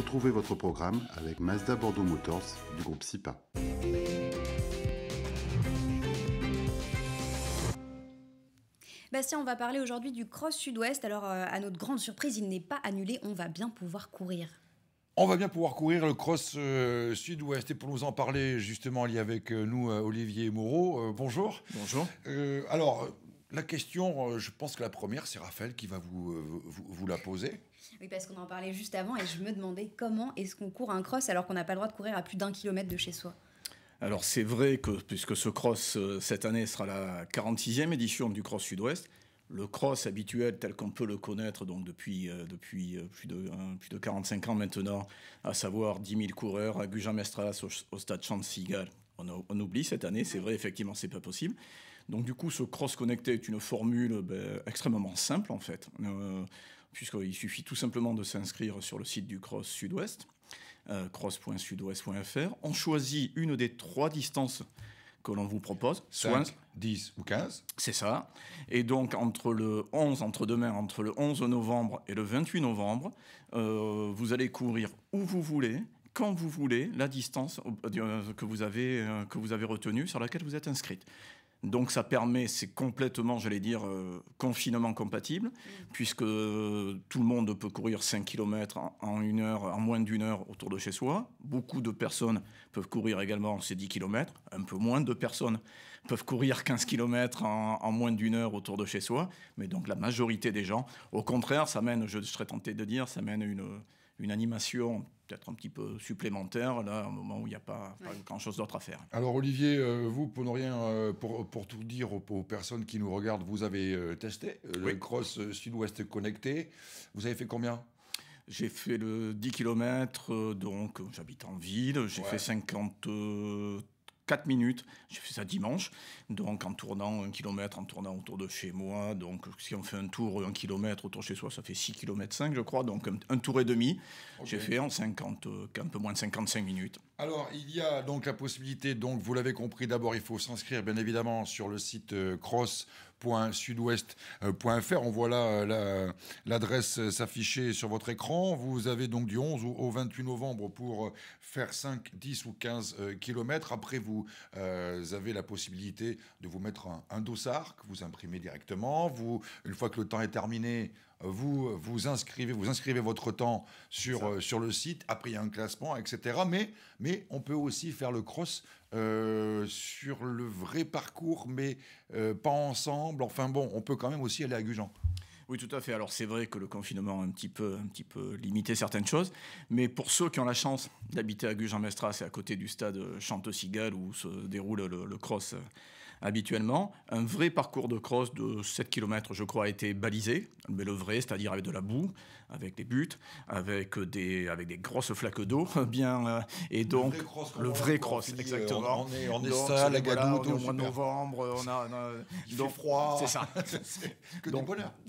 Retrouvez votre programme avec Mazda Bordeaux Motors du groupe SIPA. Bastien, on va parler aujourd'hui du Cross Sud-Ouest. Alors, euh, à notre grande surprise, il n'est pas annulé. On va bien pouvoir courir. On va bien pouvoir courir le cross euh, sud-ouest. Et pour nous en parler, justement, il y a avec euh, nous Olivier Moreau. bonjour. Bonjour. alors, la question, euh, je pense que la première, c'est Raphaël qui va vous, euh, vous, la poser. Oui, parce qu'on en parlait juste avant et je me demandais comment est-ce qu'on court un cross alors qu'on n'a pas le droit de courir à plus d'un kilomètre de chez soi Alors c'est vrai que puisque ce cross, euh, cette année sera la 46e édition du cross sud-ouest, le cross habituel tel qu'on peut le connaître donc depuis, depuis plus, de, plus de 45 ans maintenant, à savoir 10 000 coureurs à Gujan-Mestras au, stade stade Champs-Sigal on, oublie cette année, c'est vrai, effectivement, c'est pas possible. Donc du coup, ce cross-connecté est une formule ben, extrêmement simple en fait, euh, puisqu'il suffit tout simplement de s'inscrire sur le site du Cross Sud-Ouest, crosssud euh, cross.sudouest.fr. On choisit une des trois distances que l'on vous propose, soit 10 ou 15. C'est ça. Et donc entre le 11, entre demain, entre le 11 novembre et le 28 novembre, euh, vous allez courir où vous voulez, quand vous voulez la distance euh, euh, que vous avez, euh, que vous avez retenue, sur laquelle vous êtes inscrite. Donc ça permet, c'est complètement, j'allais dire, confinement compatible, mm. puisque tout le monde peut courir 5 km en, une heure, en moins d'une heure autour de chez soi. Beaucoup de personnes peuvent courir également ces 10 km, un peu moins de personnes peuvent courir 15 km en, moins d'une heure autour de chez soi. Mais donc la majorité des gens, au contraire, ça mène, je, je serais tenté de dire, ça mène une une animation peut-être un petit peu supplémentaire, là, un moment où il n'y a pas, grand-chose d'autre à faire. Alors Olivier, euh, vous, pour ne rien, euh, pour, tout dire aux, personnes qui nous regardent, vous avez euh, testé le Cross Sud-Ouest Connecté. Vous avez fait combien j'ai fait le 10 km, donc j'habite en ville, j'ai fait 50 4 minutes. J'ai fait ça dimanche, donc en tournant un kilomètre, en tournant autour de chez moi. Donc si on fait un tour, un kilomètre autour de chez soi, ça fait 6 km 5, je crois. Donc un, tour et demi, j'ai fait en 50, euh, un peu moins de 55 minutes. Alors, il y a donc la possibilité, donc vous l'avez compris, d'abord il faut s'inscrire bien évidemment sur le site euh, Cross sudouest.fr euh, On voit là euh, l'adresse euh, s'afficher sur votre écran. Vous avez donc du 11 au 28 novembre pour faire 5, 10 ou 15 kilomètres. Après, vous avez la possibilité de vous mettre un, un dossard que vous imprimez directement. Vous, une fois que le temps est terminé, vous vous inscrivez, vous inscrivez votre temps sur, euh, sur le site, après il y a un classement, etc. Mais, mais on peut aussi faire le cross euh, sur le vrai parcours, mais euh, pas ensemble. Enfin bon, on peut quand même aussi aller à Gujan. Oui, tout à fait. Alors c'est vrai que le confinement a un petit peu, un petit peu limité certaines choses, mais pour ceux qui ont la chance d'habiter à Gujan-Mestras, c'est à côté du stade Chante-Cigale où se déroule le cross habituellement. Un vrai parcours de cross de 7 km, je crois, a été balisé, mais le vrai, c'est-à-dire avec de la boue, avec des buts avec des, avec des grosses flaques d'eau, bien. Euh, et donc, le vrai cross, euh, exactement. On, est, on sale, voilà, on est au mois de novembre, on a. On froid. C'est ça. que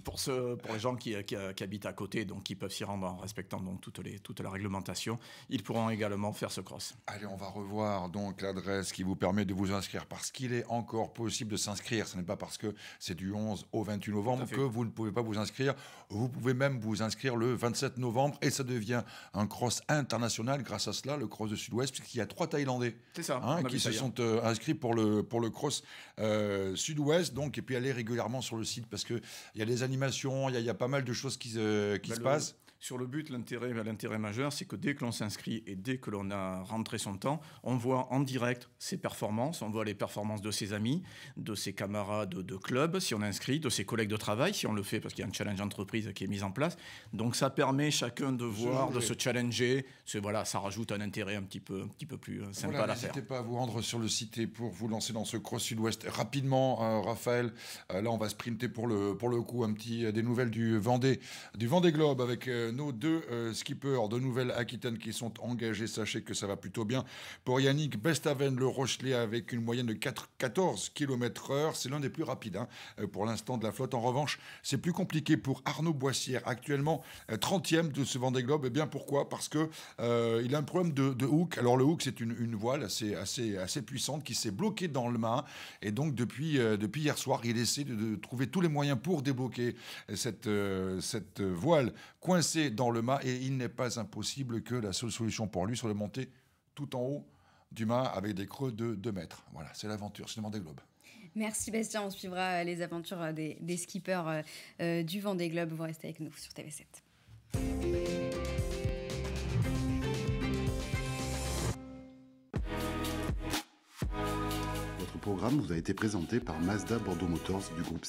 pour, ce, pour les gens qui, habitent à côté, donc qui peuvent s'y rendre en respectant donc, toutes les, toute la réglementation, ils pourront également faire ce cross. Allez, on va revoir donc l'adresse qui vous permet de vous inscrire parce qu'il est encore possible de s'inscrire. Ce n'est pas parce que c'est du 11 au 28 novembre que vous ne pouvez pas vous inscrire. Vous pouvez même vous inscrire le 27 novembre et ça devient un cross international grâce à cela, le cross de Sud-Ouest, puisqu'il y a trois Thaïlandais hein, qui se sont euh, inscrits pour le, pour le cross euh, Sud-Ouest. Donc, et puis aller régulièrement sur le site parce qu'il y a des animations, il y, a pas mal de choses qui, qui se bah, passent. Sur le but, l'intérêt, l'intérêt majeur, c'est que dès que l'on s'inscrit et dès que l'on a rentré son temps, on voit en direct ses performances, on voit les performances de ses amis, de ses camarades de club, si on inscrit, de ses collègues de travail, si on le fait, parce qu'il y a un challenge entreprise qui est mis en place. Donc ça permet chacun de voir, de se challenger. voilà, ça rajoute un intérêt un petit peu, un petit peu plus euh, sympa voilà, à l'affaire. N'hésitez pas à vous rendre sur le site pour vous lancer dans ce Cross Sud-Ouest. Rapidement, hein, Raphaël, euh, là on va sprinter pour le, pour le coup un petit, euh, des nouvelles du Vendée, du Vendée Globe avec euh, nos deux euh, skippers de Nouvelle-Aquitaine qui sont engagés. Sachez que ça va plutôt bien. Pour Yannick Bestaven, le Rochelet avec une moyenne de 14 km/h. C'est l'un des plus rapides hein, euh, pour l'instant de la flotte. En revanche, c'est plus compliqué pour Arnaud Boissière, actuellement 30e de ce Vendée Globe. Et eh bien pourquoi Parce que il a un problème de, hook. Alors le hook, c'est une, voile assez, assez, assez puissante qui s'est bloquée dans le main. Et donc depuis, depuis hier soir, il essaie de, trouver tous les moyens pour débloquer cette, cette voile coincée dans le mât et il n'est pas impossible que la seule solution pour lui soit de monter tout en haut du mât avec des creux de 2 mètres. Voilà, c'est l'aventure, c'est le Vendée Globe. Merci Bastien, on suivra euh, les aventures euh, des, skippers euh, du Vendée Globe. Vous restez avec nous sur TV7. Votre programme vous a été présenté par Mazda Bordeaux Motors du groupe